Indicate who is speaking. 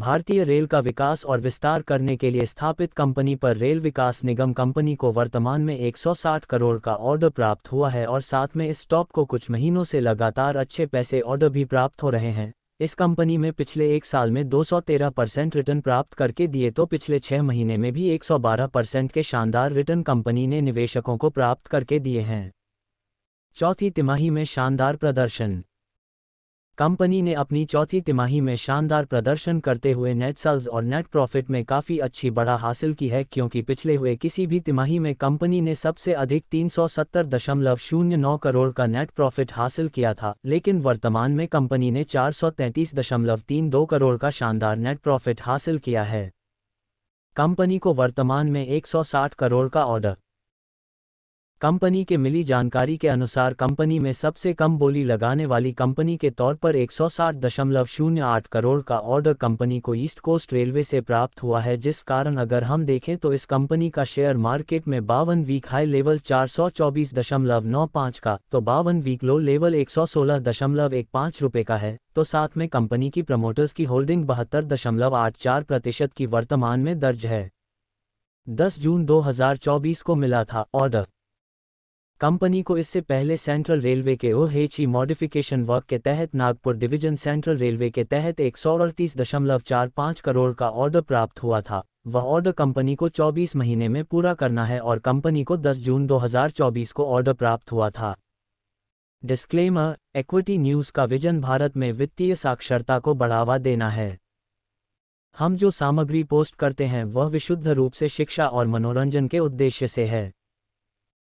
Speaker 1: भारतीय रेल का विकास और विस्तार करने के लिए स्थापित कंपनी पर रेल विकास निगम कंपनी को वर्तमान में 160 करोड़ का ऑर्डर प्राप्त हुआ है और साथ में इस स्टॉप को कुछ महीनों से लगातार अच्छे पैसे ऑर्डर भी प्राप्त हो रहे हैं इस कंपनी में पिछले एक साल में 213 परसेंट रिटर्न प्राप्त करके दिए तो पिछले छह महीने में भी 112 परसेंट के शानदार रिटर्न कंपनी ने निवेशकों को प्राप्त करके दिए हैं चौथी तिमाही में शानदार प्रदर्शन कंपनी ने अपनी चौथी तिमाही में शानदार प्रदर्शन करते हुए नेट सेल्स और नेट प्रॉफिट में काफ़ी अच्छी बढ़ा हासिल की है क्योंकि पिछले हुए किसी भी तिमाही में कंपनी ने सबसे अधिक 370.09 करोड़ का नेट प्रॉफिट हासिल किया था लेकिन वर्तमान में कंपनी ने 433.32 करोड़ का शानदार नेट प्रॉफिट हासिल किया है कंपनी को वर्तमान में एक करोड़ का ऑर्डर कंपनी के मिली जानकारी के अनुसार कंपनी में सबसे कम बोली लगाने वाली कंपनी के तौर पर एक करोड़ का ऑर्डर कंपनी को ईस्ट कोस्ट रेलवे से प्राप्त हुआ है जिस कारण अगर हम देखें तो इस कंपनी का शेयर मार्केट में बावन वीक हाई लेवल चार का तो बावन वीक लो लेवल एक सौ का है तो साथ में कंपनी की प्रमोटर्स की होल्डिंग बहत्तर प्रतिशत की वर्तमान में दर्ज है 10 जून 2024 को मिला था ऑर्डर कंपनी को इससे पहले सेंट्रल रेलवे के ओहेची e मॉडिफिकेशन वर्क के तहत नागपुर डिवीजन सेंट्रल रेलवे के तहत एक करोड़ का ऑर्डर प्राप्त हुआ था वह ऑर्डर कंपनी को 24 महीने में पूरा करना है और कंपनी को 10 जून 2024 को ऑर्डर प्राप्त हुआ था डिस्क्लेमर एक्विटी न्यूज का विजन भारत में वित्तीय साक्षरता को बढ़ावा देना है हम जो सामग्री पोस्ट करते हैं वह विशुद्ध रूप से शिक्षा और मनोरंजन के उद्देश्य से है